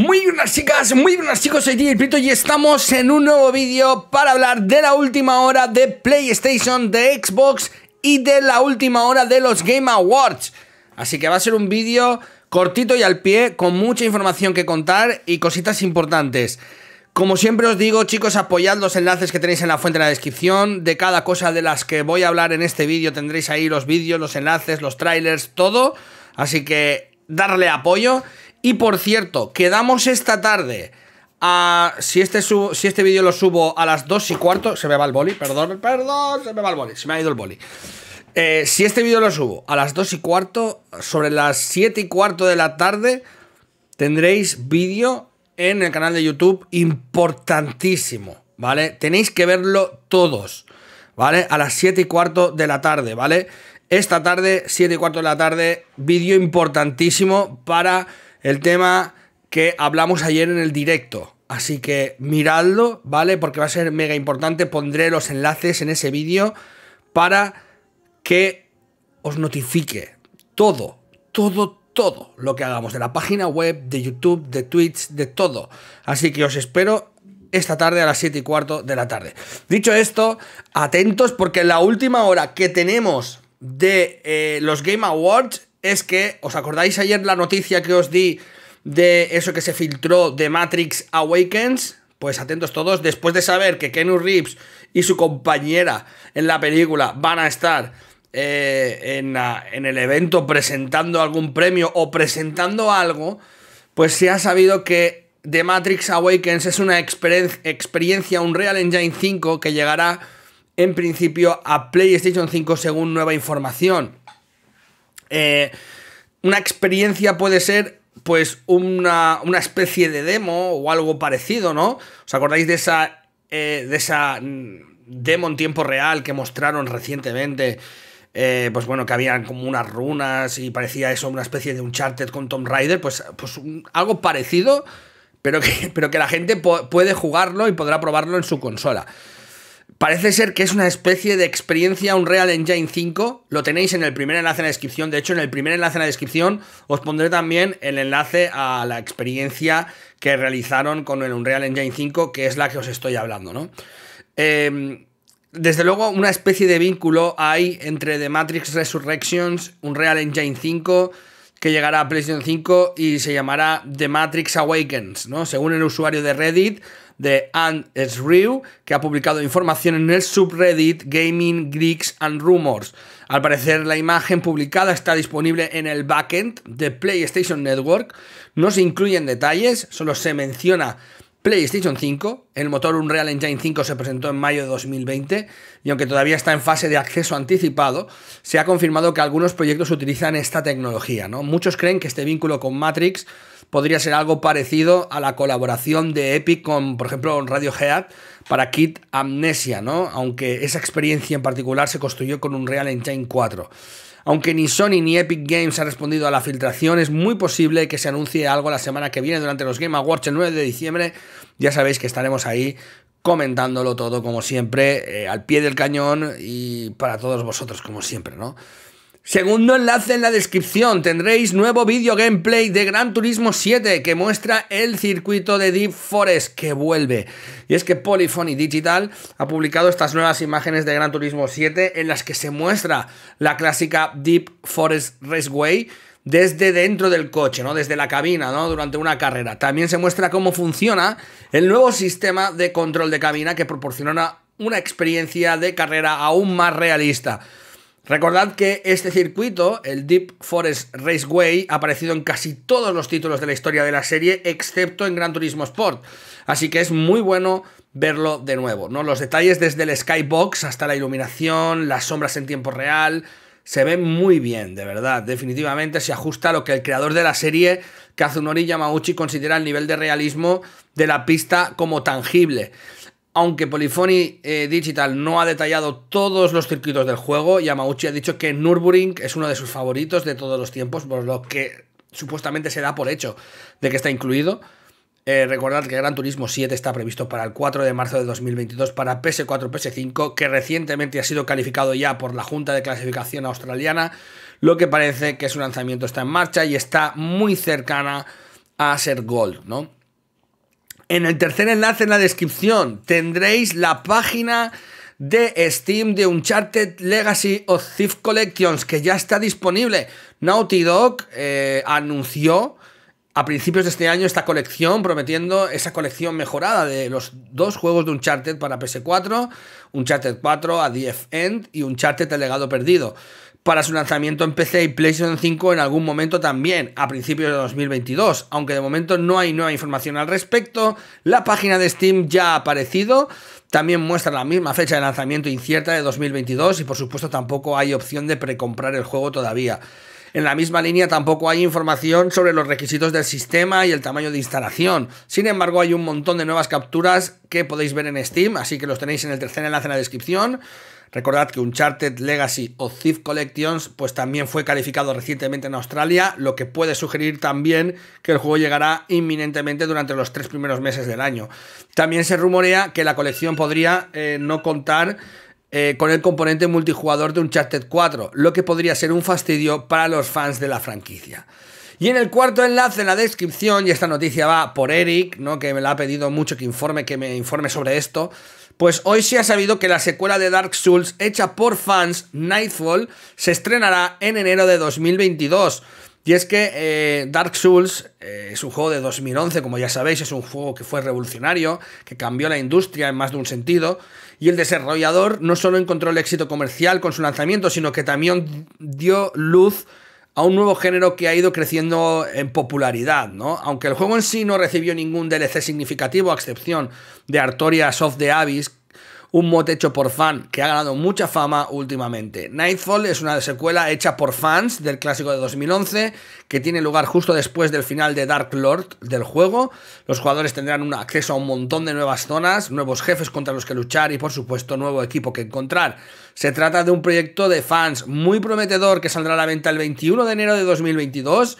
Muy buenas chicas, muy buenas chicos, soy DJ y estamos en un nuevo vídeo para hablar de la última hora de PlayStation, de Xbox y de la última hora de los Game Awards. Así que va a ser un vídeo cortito y al pie, con mucha información que contar y cositas importantes. Como siempre os digo, chicos, apoyad los enlaces que tenéis en la fuente en la descripción. De cada cosa de las que voy a hablar en este vídeo tendréis ahí los vídeos, los enlaces, los trailers, todo. Así que darle apoyo. Y por cierto, quedamos esta tarde a... Si este, si este vídeo lo subo a las 2 y cuarto... Se me va el boli, perdón, perdón, se me va el boli, se me ha ido el boli. Eh, si este vídeo lo subo a las 2 y cuarto, sobre las 7 y cuarto de la tarde, tendréis vídeo en el canal de YouTube importantísimo, ¿vale? Tenéis que verlo todos, ¿vale? A las 7 y cuarto de la tarde, ¿vale? Esta tarde, 7 y cuarto de la tarde, vídeo importantísimo para el tema que hablamos ayer en el directo. Así que miradlo, ¿vale? Porque va a ser mega importante. Pondré los enlaces en ese vídeo para que os notifique todo, todo, todo lo que hagamos de la página web, de YouTube, de Twitch, de todo. Así que os espero esta tarde a las 7 y cuarto de la tarde. Dicho esto, atentos porque la última hora que tenemos de eh, los Game Awards es que, ¿os acordáis ayer la noticia que os di de eso que se filtró de Matrix Awakens? Pues atentos todos, después de saber que Kenu Reeves y su compañera en la película van a estar eh, en, el evento presentando algún premio o presentando algo, pues se ha sabido que The Matrix Awakens es una experiencia experiencia Unreal Engine 5 que llegará en principio a PlayStation 5 según nueva información. Eh, una experiencia puede ser pues una, una, especie de demo o algo parecido, ¿no? ¿Os acordáis de esa, eh, de esa mm, demo en tiempo real que mostraron recientemente? Eh, pues bueno, que habían como unas runas y parecía eso una especie de un con tom Raider, pues, pues algo parecido, pero que, pero que la gente puede jugarlo y podrá probarlo en su consola. Parece ser que es una especie de experiencia Unreal Engine 5. Lo tenéis en el primer enlace en la descripción. De hecho, en el primer enlace en la descripción os pondré también el enlace a la experiencia que realizaron con el Unreal Engine 5, que es la que os estoy hablando, ¿no? Em, desde luego, una especie de vínculo hay entre The Matrix Resurrections, Unreal Engine 5, que llegará a PlayStation 5 y se llamará The Matrix Awakens, ¿no? Según el usuario de Reddit de Anne Sriu, que ha publicado información en el subreddit Gaming Greeks and Rumors. Al parecer, la imagen publicada está disponible en el backend de PlayStation Network. No se incluyen detalles, solo se menciona PlayStation 5. El motor Unreal Engine 5 se presentó en mayo de 2020 y aunque todavía está en fase de acceso anticipado, se ha confirmado que algunos proyectos utilizan esta tecnología. ¿no? Muchos creen que este vínculo con Matrix podría ser algo parecido a la colaboración de Epic con, por ejemplo, Radiohead para Kit Amnesia, ¿no? Aunque esa experiencia en particular se construyó con un Real Engine 4. Aunque ni Sony ni Epic Games han respondido a la filtración, es muy posible que se anuncie algo la semana que viene durante los Game Awards el 9 de diciembre. Ya sabéis que estaremos ahí comentándolo todo como siempre, eh, al pie del cañón y para todos vosotros como siempre, ¿no? Segundo enlace en la descripción, tendréis nuevo video gameplay de Gran Turismo 7 que muestra el circuito de Deep Forest que vuelve. Y es que Polyphony Digital ha publicado estas nuevas imágenes de Gran Turismo 7 en las que se muestra la clásica Deep Forest Raceway desde dentro del coche, ¿no? Desde la cabina, ¿no? Durante una carrera. También se muestra cómo funciona el nuevo sistema de control de cabina que proporciona una experiencia de carrera aún más realista. Recordad que este circuito, el Deep Forest Raceway, ha aparecido en casi todos los títulos de la historia de la serie, excepto en Gran Turismo Sport. Así que es muy bueno verlo de nuevo. ¿no? Los detalles desde el skybox hasta la iluminación, las sombras en tiempo real, se ven muy bien, de verdad. Definitivamente se ajusta a lo que el creador de la serie, Kazunori Yamauchi, considera el nivel de realismo de la pista como tangible aunque Polyphony eh, Digital no ha detallado todos los circuitos del juego, Yamauchi ha dicho que Nürburgring es uno de sus favoritos de todos los tiempos, por lo que supuestamente se da por hecho de que está incluido. Eh, recordad que Gran Turismo 7 está previsto para el 4 de marzo de 2022 para PS4, PS5, que recientemente ha sido calificado ya por la Junta de Clasificación Australiana, lo que parece que su lanzamiento está en marcha y está muy cercana a ser Gold, ¿no? En el tercer enlace en la descripción tendréis la página de Steam de Uncharted Legacy of Thief Collections que ya está disponible. Naughty Dog eh, anunció a principios de este año esta colección, prometiendo esa colección mejorada de los dos juegos de Uncharted para PS4, Uncharted 4 a The End y Uncharted El Legado Perdido para su lanzamiento en PC y PlayStation 5 en algún momento también, a principios de 2022. Aunque de momento no hay nueva información al respecto, la página de Steam ya ha aparecido, también muestra la misma fecha de lanzamiento incierta de 2022 y por supuesto tampoco hay opción de precomprar el juego todavía. En la misma línea tampoco hay información sobre los requisitos del sistema y el tamaño de instalación. Sin embargo, hay un montón de nuevas capturas que podéis ver en Steam, así que los tenéis en el tercer enlace en la descripción. Recordad que Uncharted Legacy o Thief Collections pues también fue calificado recientemente en Australia, lo que puede sugerir también que el juego llegará inminentemente durante los tres primeros meses del año. También se rumorea que la colección podría eh, no contar eh, con el componente multijugador de Uncharted 4, lo que podría ser un fastidio para los fans de la franquicia. Y en el cuarto enlace, en la descripción, y esta noticia va por Eric, ¿no? que me la ha pedido mucho que informe, que me informe sobre esto. Pues hoy se ha sabido que la secuela de Dark Souls, hecha por fans, Nightfall, se estrenará en enero de 2022. Y es que eh, Dark Souls eh, es un juego de 2011, como ya sabéis, es un juego que fue revolucionario, que cambió la industria en más de un sentido, y el desarrollador no solo encontró el éxito comercial con su lanzamiento, sino que también dio luz a un nuevo género que ha ido creciendo en popularidad, ¿no? Aunque el juego en sí no recibió ningún DLC significativo, a excepción de Artorias of the Abyss, un mod hecho por fan que ha ganado mucha fama últimamente. Nightfall es una secuela hecha por fans del clásico de 2011 que tiene lugar justo después del final de Dark Lord del juego. Los jugadores tendrán un acceso a un montón de nuevas zonas, nuevos jefes contra los que luchar y por supuesto nuevo equipo que encontrar. Se trata de un proyecto de fans muy prometedor que saldrá a la venta el 21 de enero de 2022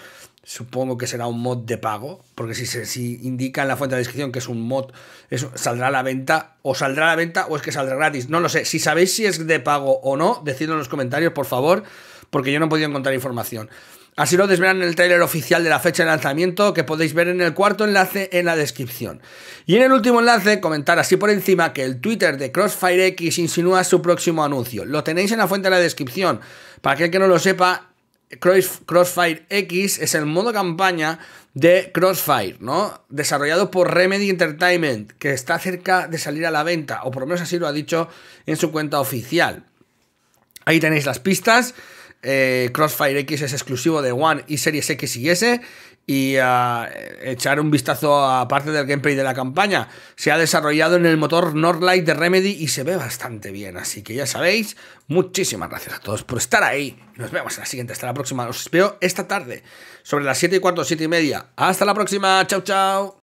Supongo que será un mod de pago, porque si, se, si indica en la fuente de descripción que es un mod, eso saldrá a la venta, o saldrá la venta, o es que saldrá gratis. No lo sé. Si sabéis si es de pago o no, decidlo en los comentarios, por favor, porque yo no he podido encontrar información. Así lo desvelan en el tráiler oficial de la fecha de lanzamiento que podéis ver en el cuarto enlace en la descripción. Y en el último enlace, comentar así por encima que el Twitter de CrossfireX insinúa su próximo anuncio. Lo tenéis en la fuente de la descripción. Para aquel que no lo sepa, Crossfire X es el modo campaña de Crossfire, ¿no? Desarrollado por Remedy Entertainment, que está cerca de salir a la venta, o por lo menos así lo ha dicho en su cuenta oficial. Ahí tenéis las pistas. Eh, Crossfire X es exclusivo de One y Series X y S y a eh, echar un vistazo a parte del gameplay de la campaña. Se ha desarrollado en el motor Northlight de Remedy y se ve bastante bien. Así que ya sabéis, muchísimas gracias a todos por estar ahí. Nos vemos en la siguiente, hasta la próxima. Os espero esta tarde, sobre las 7 y cuarto, 7 y media. Hasta la próxima, chao, chao.